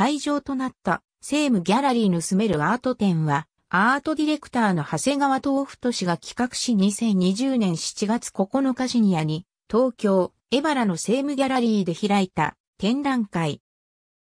会場となったームギャラリー盗めるアート展は、アートディレクターの長谷川東太氏が企画し2020年7月9日深夜に、東京、エバラのームギャラリーで開いた展覧会。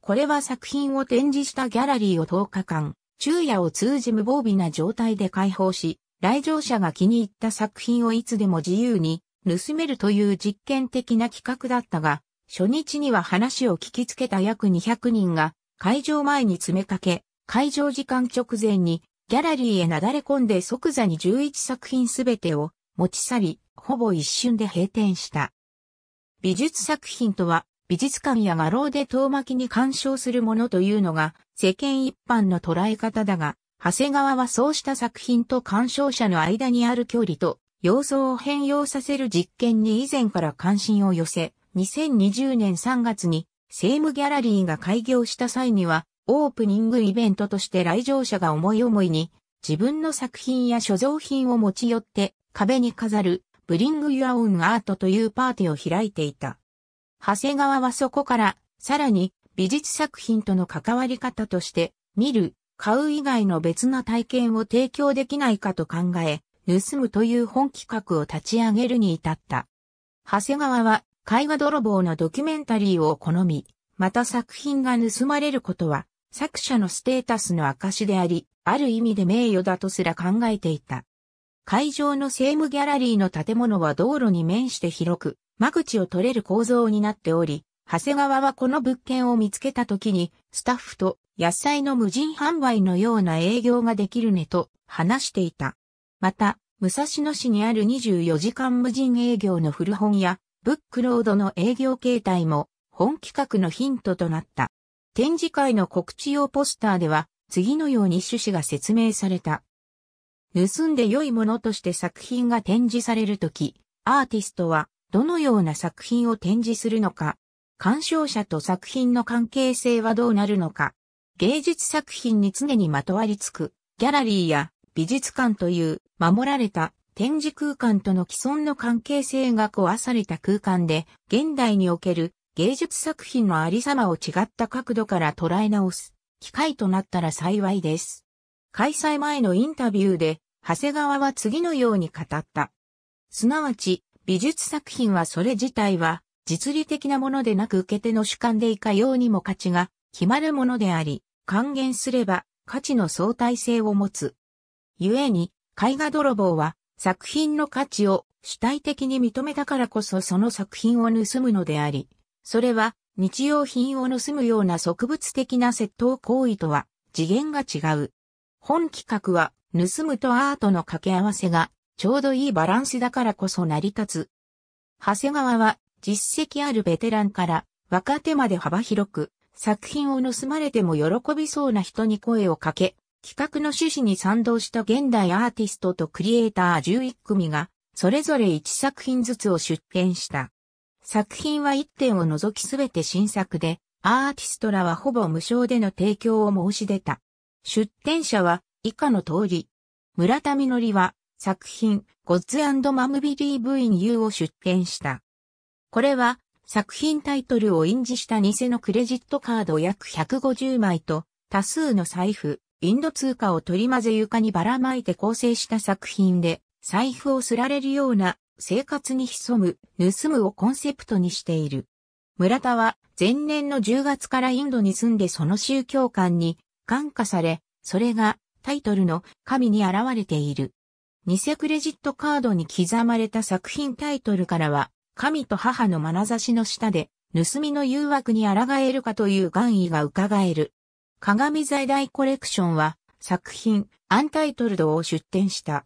これは作品を展示したギャラリーを10日間、昼夜を通じ無防備な状態で開放し、来場者が気に入った作品をいつでも自由に盗めるという実験的な企画だったが、初日には話を聞きつけた約200人が会場前に詰めかけ、会場時間直前にギャラリーへなだれ込んで即座に11作品すべてを持ち去り、ほぼ一瞬で閉店した。美術作品とは、美術館や画廊で遠巻きに鑑賞するものというのが世間一般の捉え方だが、長谷川はそうした作品と鑑賞者の間にある距離と様相を変容させる実験に以前から関心を寄せ、2020年3月にセームギャラリーが開業した際には、オープニングイベントとして来場者が思い思いに、自分の作品や所蔵品を持ち寄って壁に飾る、ブリング・ユア・オン・アートというパーティーを開いていた。長谷川はそこから、さらに美術作品との関わり方として、見る、買う以外の別な体験を提供できないかと考え、盗むという本企画を立ち上げるに至った。長谷川は絵画泥棒のドキュメンタリーを好み、また作品が盗まれることは、作者のステータスの証であり、ある意味で名誉だとすら考えていた。会場のセ務ムギャラリーの建物は道路に面して広く、間口を取れる構造になっており、長谷川はこの物件を見つけた時に、スタッフと野菜の無人販売のような営業ができるねと話していた。また、武蔵野市にある24時間無人営業の古本屋、ブックロードの営業形態も本企画のヒントとなった。展示会の告知用ポスターでは次のように趣旨が説明された。盗んで良いものとして作品が展示されるとき、アーティストはどのような作品を展示するのか、鑑賞者と作品の関係性はどうなるのか、芸術作品に常にまとわりつく、ギャラリーや美術館という守られた展示空間との既存の関係性が壊された空間で、現代における芸術作品のありさまを違った角度から捉え直す機会となったら幸いです。開催前のインタビューで、長谷川は次のように語った。すなわち、美術作品はそれ自体は、実利的なものでなく受け手の主観でいかようにも価値が決まるものであり、還元すれば価値の相対性を持つ。故に、絵画泥棒は作品の価値を主体的に認めたからこそその作品を盗むのであり、それは日用品を盗むような植物的な窃盗行為とは次元が違う。本企画は盗むとアートの掛け合わせがちょうどいいバランスだからこそ成り立つ。長谷川は実績あるベテランから若手まで幅広く作品を盗まれても喜びそうな人に声をかけ、企画の趣旨に賛同した現代アーティストとクリエイター11組が、それぞれ1作品ずつを出展した。作品は1点を除きすべて新作で、アーティストらはほぼ無償での提供を申し出た。出展者は以下の通り。村田みのりは作品ゴッズマムビリー・ブイン・ユーを出展した。これは作品タイトルを印字した偽のクレジットカード約150枚と多数の財布、インド通貨を取り混ぜ床にばらまいて構成した作品で、財布をすられるような生活に潜む、盗むをコンセプトにしている。村田は前年の10月からインドに住んでその宗教観に感化され、それがタイトルの神に現れている。偽クレジットカードに刻まれた作品タイトルからは、神と母の眼差しの下で、盗みの誘惑に抗えるかという願意が伺える。鏡在大コレクションは作品アンタイトルドを出展した。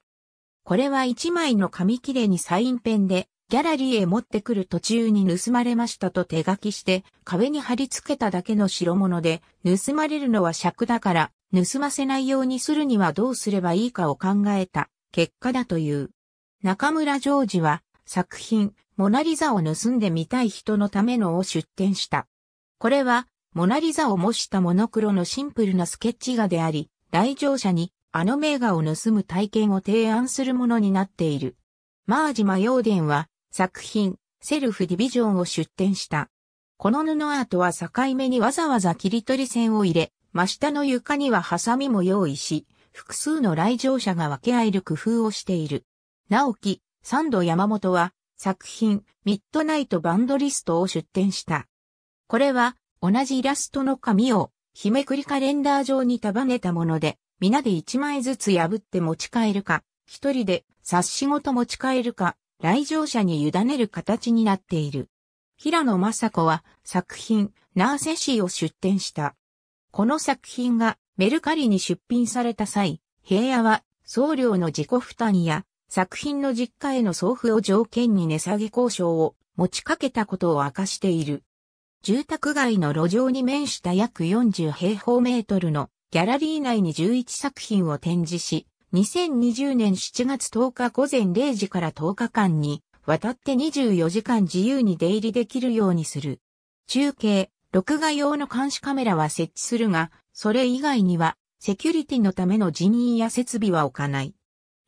これは一枚の紙切れにサインペンでギャラリーへ持ってくる途中に盗まれましたと手書きして壁に貼り付けただけの代物で盗まれるのは尺だから盗ませないようにするにはどうすればいいかを考えた結果だという。中村ジョージは作品モナリザを盗んでみたい人のためのを出展した。これはモナリザを模したモノクロのシンプルなスケッチ画であり、来場者にあの名画を盗む体験を提案するものになっている。マージマヨーデンは作品、セルフディビジョンを出展した。この布アートは境目にわざわざ切り取り線を入れ、真下の床にはハサミも用意し、複数の来場者が分け合える工夫をしている。直木、サンド山本は作品、ミッドナイトバンドリストを出展した。これは同じイラストの紙を、日めくりカレンダー上に束ねたもので、皆で1枚ずつ破って持ち帰るか、一人で冊子ごと持ち帰るか、来場者に委ねる形になっている。平野雅子は作品、ナーセシーを出展した。この作品がメルカリに出品された際、平野は送料の自己負担や作品の実家への送付を条件に値下げ交渉を持ちかけたことを明かしている。住宅街の路上に面した約40平方メートルのギャラリー内に11作品を展示し、2020年7月10日午前0時から10日間に、渡って24時間自由に出入りできるようにする。中継、録画用の監視カメラは設置するが、それ以外には、セキュリティのための人員や設備は置かない。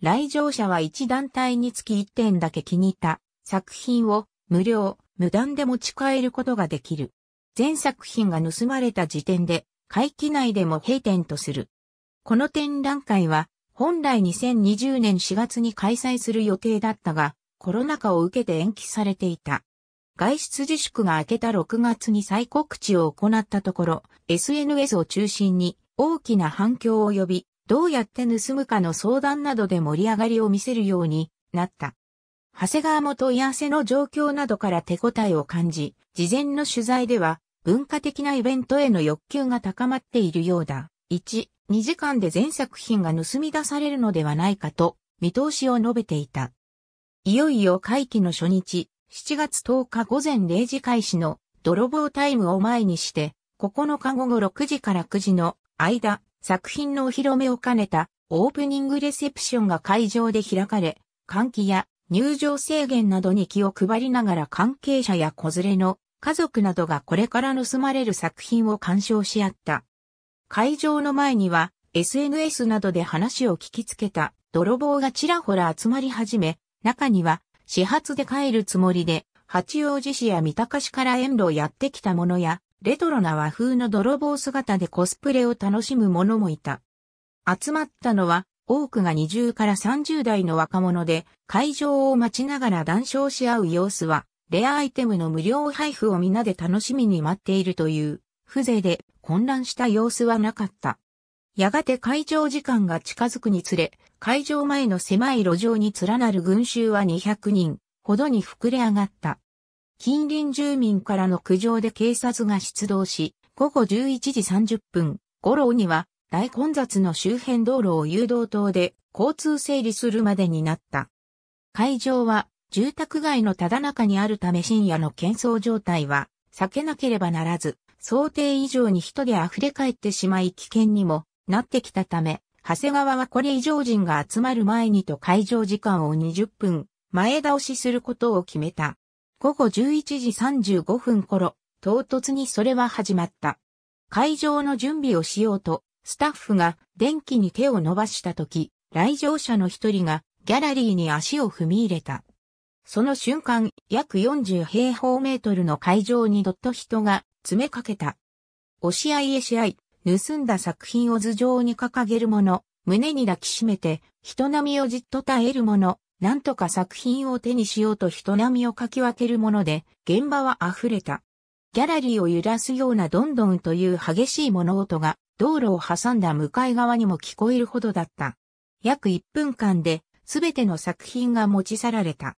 来場者は1団体につき1点だけ気に入った作品を無料、無断で持ち帰ることができる。全作品が盗まれた時点で、会期内でも閉店とする。この展覧会は、本来2020年4月に開催する予定だったが、コロナ禍を受けて延期されていた。外出自粛が明けた6月に再告知を行ったところ、SNS を中心に大きな反響を呼び、どうやって盗むかの相談などで盛り上がりを見せるようになった。長谷川も問い合わせの状況などから手応えを感じ、事前の取材では文化的なイベントへの欲求が高まっているようだ。1、2時間で全作品が盗み出されるのではないかと見通しを述べていた。いよいよ会期の初日、7月10日午前0時開始の泥棒タイムを前にして、9日午後6時から9時の間、作品のお披露目を兼ねたオープニングレセプションが会場で開かれ、換気や入場制限などに気を配りながら関係者や子連れの家族などがこれから盗まれる作品を鑑賞し合った。会場の前には SNS などで話を聞きつけた泥棒がちらほら集まり始め、中には始発で帰るつもりで八王子市や三鷹市から遠路やってきたものやレトロな和風の泥棒姿でコスプレを楽しむ者もいた。集まったのは多くが20から30代の若者で、会場を待ちながら談笑し合う様子は、レアアイテムの無料配布を皆で楽しみに待っているという、風情で混乱した様子はなかった。やがて会場時間が近づくにつれ、会場前の狭い路上に連なる群衆は200人ほどに膨れ上がった。近隣住民からの苦情で警察が出動し、午後11時30分頃には大混雑の周辺道路を誘導灯で交通整理するまでになった。会場は住宅街のただ中にあるため深夜の喧騒状態は避けなければならず、想定以上に人で溢れ返ってしまい危険にもなってきたため、長谷川はこれ以上人が集まる前にと会場時間を20分前倒しすることを決めた。午後11時35分頃、唐突にそれは始まった。会場の準備をしようと、スタッフが電気に手を伸ばした時、来場者の一人がギャラリーに足を踏み入れた。その瞬間、約40平方メートルの会場にどっと人が詰めかけた。押し合いへし合い、盗んだ作品を頭上に掲げる者、胸に抱きしめて、人波をじっと耐える者、なんとか作品を手にしようと人波をかき分けるもので、現場は溢れた。ギャラリーを揺らすようなどんどんという激しい物音が道路を挟んだ向かい側にも聞こえるほどだった。約1分間で、すべての作品が持ち去られた。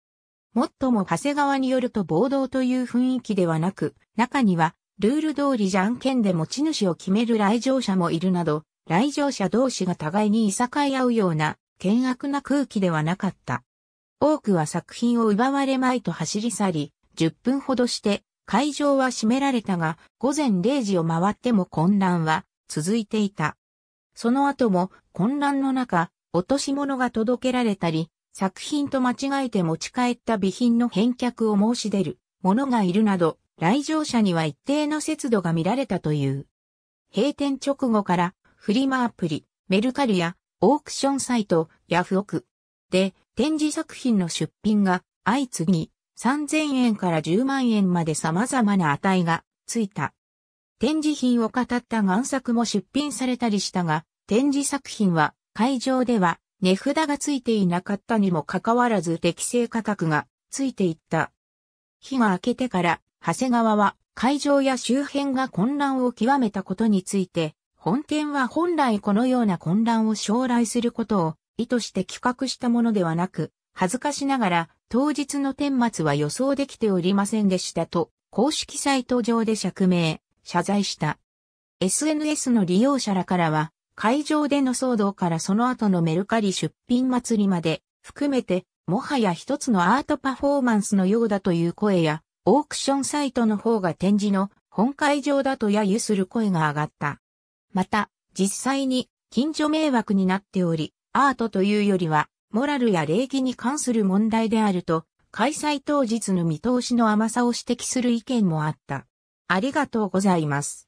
もっとも長谷川によると暴動という雰囲気ではなく、中には、ルール通りじゃんけんで持ち主を決める来場者もいるなど、来場者同士が互いにいさかい合うような、険悪な空気ではなかった。多くは作品を奪われまいと走り去り、10分ほどして、会場は閉められたが、午前0時を回っても混乱は続いていた。その後も混乱の中、落とし物が届けられたり、作品と間違えて持ち帰った備品の返却を申し出る者がいるなど、来場者には一定の節度が見られたという。閉店直後からフリマアプリ、メルカリやオークションサイト、ヤフオクで展示作品の出品が相次ぎ3000円から10万円まで様々な値がついた。展示品を語った贋作も出品されたりしたが、展示作品は会場では値札がついていなかったにもかかわらず適正価格がついていった。日が明けてから、長谷川は会場や周辺が混乱を極めたことについて、本店は本来このような混乱を将来することを意図して企画したものではなく、恥ずかしながら当日の顛末は予想できておりませんでしたと、公式サイト上で釈明。謝罪した。SNS の利用者らからは、会場での騒動からその後のメルカリ出品祭りまで含めて、もはや一つのアートパフォーマンスのようだという声や、オークションサイトの方が展示の本会場だと揶揄する声が上がった。また、実際に近所迷惑になっており、アートというよりは、モラルや礼儀に関する問題であると、開催当日の見通しの甘さを指摘する意見もあった。ありがとうございます。